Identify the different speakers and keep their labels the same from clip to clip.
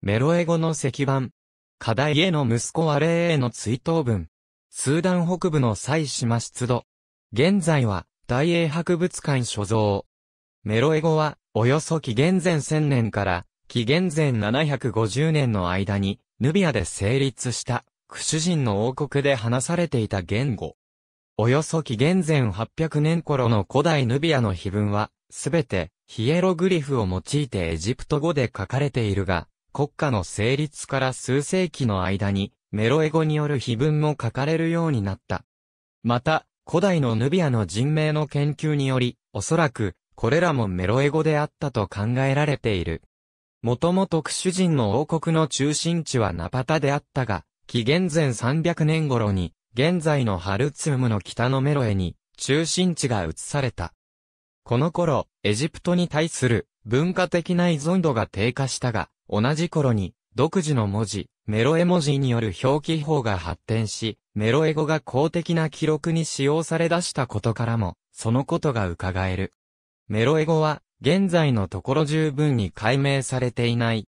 Speaker 1: メロエゴの石版。課題への息子アレーへの追悼文。スーダン北部の祭島出土。現在は、大英博物館所蔵。メロエゴは、およそ紀元前1000年から、紀元前750年の間に、ヌビアで成立した、クシュ人の王国で話されていた言語。およそ紀元前800年頃の古代ヌビアの碑文は、すべてヒエログリフを用いてエジプト語で書かれているが、国家の成立から数世紀の間に、メロエ語による碑文も書かれるようになった。また、古代のヌビアの人名の研究により、おそらく、これらもメロエ語であったと考えられている。もともとクシュ人の王国の中心地はナパタであったが、紀元前300年頃に、現在のハルツームの北のメロエに、中心地が移された。この頃、エジプトに対する文化的な依存度が低下したが、同じ頃に、独自の文字、メロエ文字による表記法が発展し、メロエ語が公的な記録に使用され出したことからも、そのことが伺える。メロエ語は、現在のところ十分に解明されていない。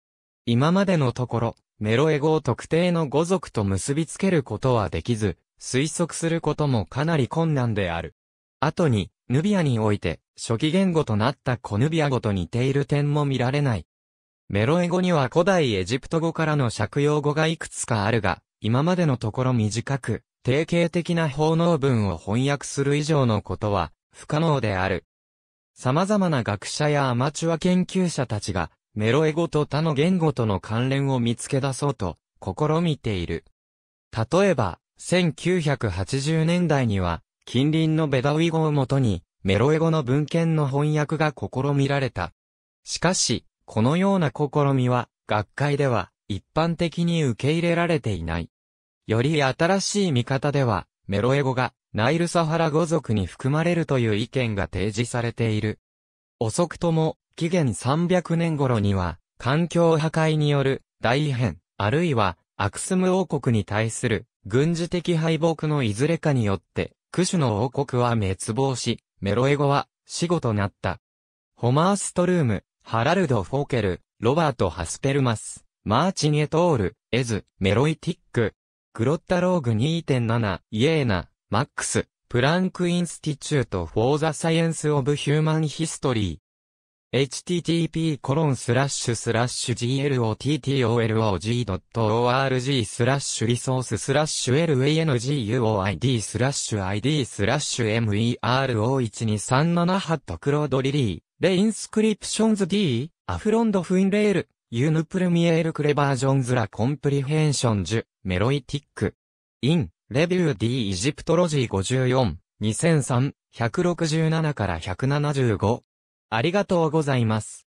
Speaker 1: 今までのところ、メロエ語を特定の語族と結びつけることはできず、推測することもかなり困難である。後に、ヌビアにおいて、初期言語となったコヌビア語と似ている点も見られない。メロエ語には古代エジプト語からの借用語がいくつかあるが、今までのところ短く、定型的な法能文を翻訳する以上のことは、不可能である。様々な学者やアマチュア研究者たちが、メロエ語と他の言語との関連を見つけ出そうと、試みている。例えば、1980年代には、近隣のベダウィ語をもとに、メロエ語の文献の翻訳が試みられた。しかし、このような試みは、学会では、一般的に受け入れられていない。より新しい見方では、メロエ語が、ナイルサハラ語族に含まれるという意見が提示されている。遅くとも、紀元300年頃には、環境破壊による大変、あるいは、アクスム王国に対する軍事的敗北のいずれかによって、クシュの王国は滅亡し、メロエ語は死後となった。ホマーストルーム、ハラルド・フォーケル、ロバート・ハスペルマス、マーチン・エトール、エズ、メロイティック、クロッタローグ2.7、イエーナ、マックス、プランク・インスティチュート・フォー・ザ・サイエンス・オブ・ヒューマン・ヒストリー。http コロンスラッシュスラッシュ glottolog.org スラッシュリソーススラッシュ languoid スラッシュ id スラッシュ m e r o 1 2 3 7 8クロードリリーレインスクリプションズ D、アフロンドフインレール、ユヌプルミエールクレバージョンズラコンプリヘンションジュ、メロイティック。イン、レビュー D イジプトロジー54、2003、167から175。ありがとうございます。